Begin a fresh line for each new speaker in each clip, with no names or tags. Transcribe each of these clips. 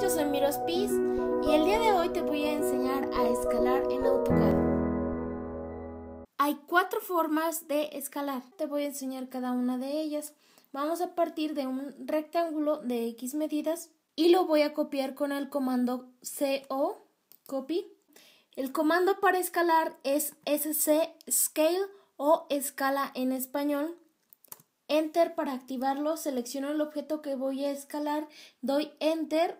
yo soy Miros Piz y el día de hoy te voy a enseñar a escalar en AutoCAD. Hay cuatro formas de escalar, te voy a enseñar cada una de ellas. Vamos a partir de un rectángulo de X medidas y lo voy a copiar con el comando CO, copy. El comando para escalar es SC Scale o escala en español. Enter para activarlo, selecciono el objeto que voy a escalar, doy Enter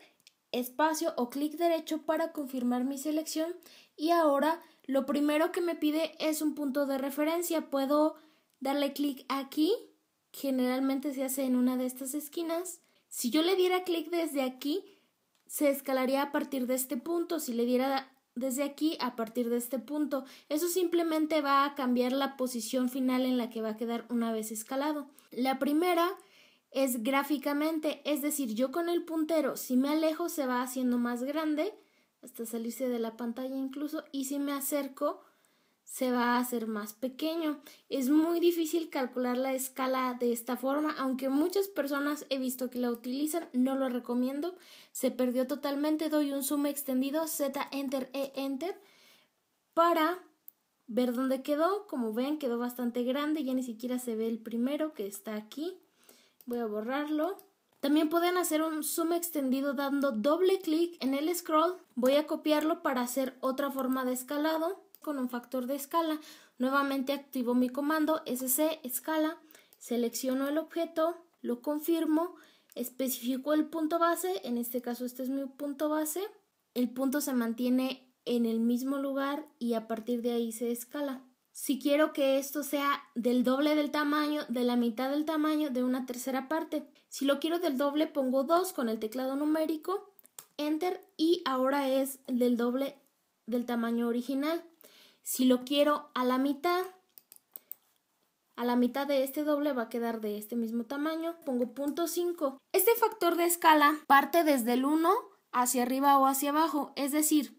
espacio o clic derecho para confirmar mi selección y ahora lo primero que me pide es un punto de referencia. Puedo darle clic aquí, generalmente se hace en una de estas esquinas. Si yo le diera clic desde aquí, se escalaría a partir de este punto. Si le diera desde aquí a partir de este punto. Eso simplemente va a cambiar la posición final en la que va a quedar una vez escalado. La primera es gráficamente, es decir, yo con el puntero, si me alejo se va haciendo más grande, hasta salirse de la pantalla incluso, y si me acerco se va a hacer más pequeño. Es muy difícil calcular la escala de esta forma, aunque muchas personas he visto que la utilizan, no lo recomiendo, se perdió totalmente, doy un zoom extendido, Z, Enter, E, Enter, para ver dónde quedó, como ven quedó bastante grande, ya ni siquiera se ve el primero que está aquí. Voy a borrarlo. También pueden hacer un zoom extendido dando doble clic en el scroll. Voy a copiarlo para hacer otra forma de escalado con un factor de escala. Nuevamente activo mi comando sc escala, selecciono el objeto, lo confirmo, especifico el punto base, en este caso este es mi punto base. El punto se mantiene en el mismo lugar y a partir de ahí se escala si quiero que esto sea del doble del tamaño, de la mitad del tamaño, de una tercera parte. Si lo quiero del doble, pongo 2 con el teclado numérico, enter y ahora es del doble del tamaño original. Si lo quiero a la mitad, a la mitad de este doble va a quedar de este mismo tamaño, pongo punto Este factor de escala parte desde el 1 hacia arriba o hacia abajo, es decir,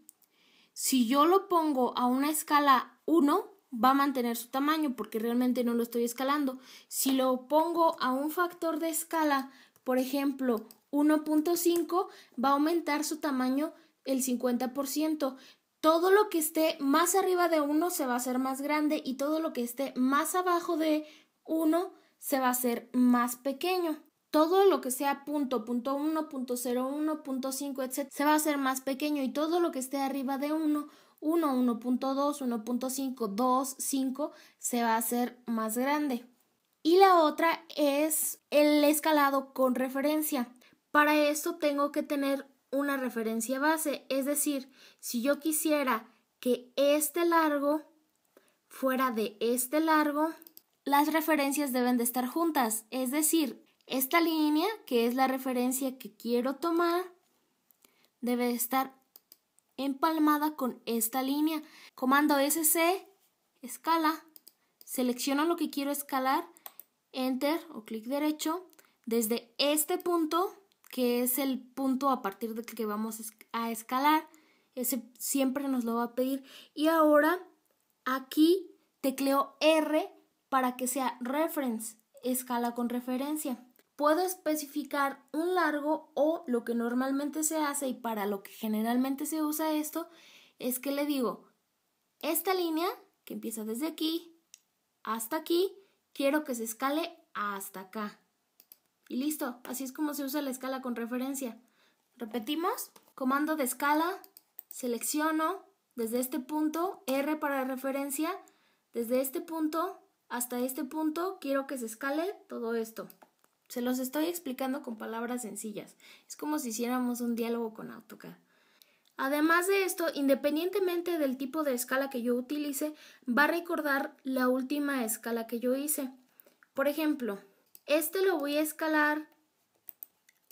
si yo lo pongo a una escala 1, va a mantener su tamaño porque realmente no lo estoy escalando. Si lo pongo a un factor de escala, por ejemplo, 1.5, va a aumentar su tamaño el 50%. Todo lo que esté más arriba de 1 se va a hacer más grande y todo lo que esté más abajo de 1 se va a hacer más pequeño. Todo lo que sea punto, punto 1, punto punto 5, etc. se va a hacer más pequeño y todo lo que esté arriba de 1 1, 1.2, 1.5, 2, 5 se va a hacer más grande. Y la otra es el escalado con referencia. Para esto tengo que tener una referencia base, es decir, si yo quisiera que este largo fuera de este largo, las referencias deben de estar juntas, es decir, esta línea, que es la referencia que quiero tomar, debe estar empalmada con esta línea. Comando SC, escala, selecciono lo que quiero escalar, enter o clic derecho. Desde este punto, que es el punto a partir del que vamos a escalar, ese siempre nos lo va a pedir. Y ahora aquí tecleo R para que sea reference, escala con referencia puedo especificar un largo o lo que normalmente se hace y para lo que generalmente se usa esto es que le digo, esta línea que empieza desde aquí hasta aquí, quiero que se escale hasta acá. Y listo, así es como se usa la escala con referencia. Repetimos, comando de escala, selecciono desde este punto, R para referencia, desde este punto hasta este punto, quiero que se escale todo esto. Se los estoy explicando con palabras sencillas. Es como si hiciéramos un diálogo con AutoCAD. Además de esto, independientemente del tipo de escala que yo utilice, va a recordar la última escala que yo hice. Por ejemplo, este lo voy a escalar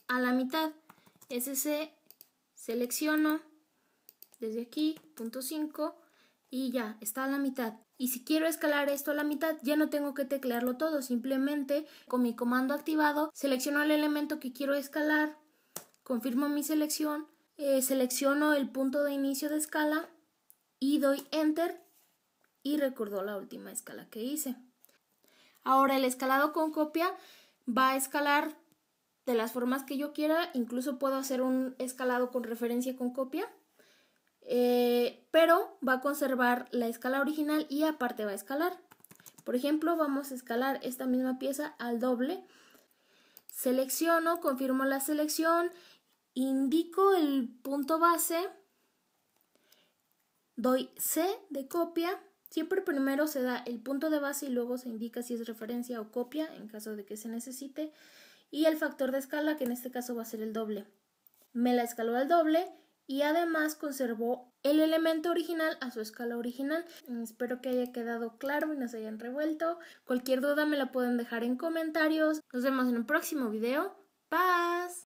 a la mitad. se selecciono desde aquí, punto 5, y ya, está a la mitad. Y si quiero escalar esto a la mitad, ya no tengo que teclearlo todo, simplemente con mi comando activado, selecciono el elemento que quiero escalar, confirmo mi selección, eh, selecciono el punto de inicio de escala y doy enter y recordó la última escala que hice. Ahora el escalado con copia va a escalar de las formas que yo quiera, incluso puedo hacer un escalado con referencia con copia eh, pero va a conservar la escala original y aparte va a escalar. Por ejemplo, vamos a escalar esta misma pieza al doble. Selecciono, confirmo la selección, indico el punto base, doy C de copia. Siempre primero se da el punto de base y luego se indica si es referencia o copia en caso de que se necesite. Y el factor de escala, que en este caso va a ser el doble. Me la escaló al doble y además conservó el elemento original a su escala original. Espero que haya quedado claro y no se hayan revuelto. Cualquier duda me la pueden dejar en comentarios. Nos vemos en un próximo video. Paz.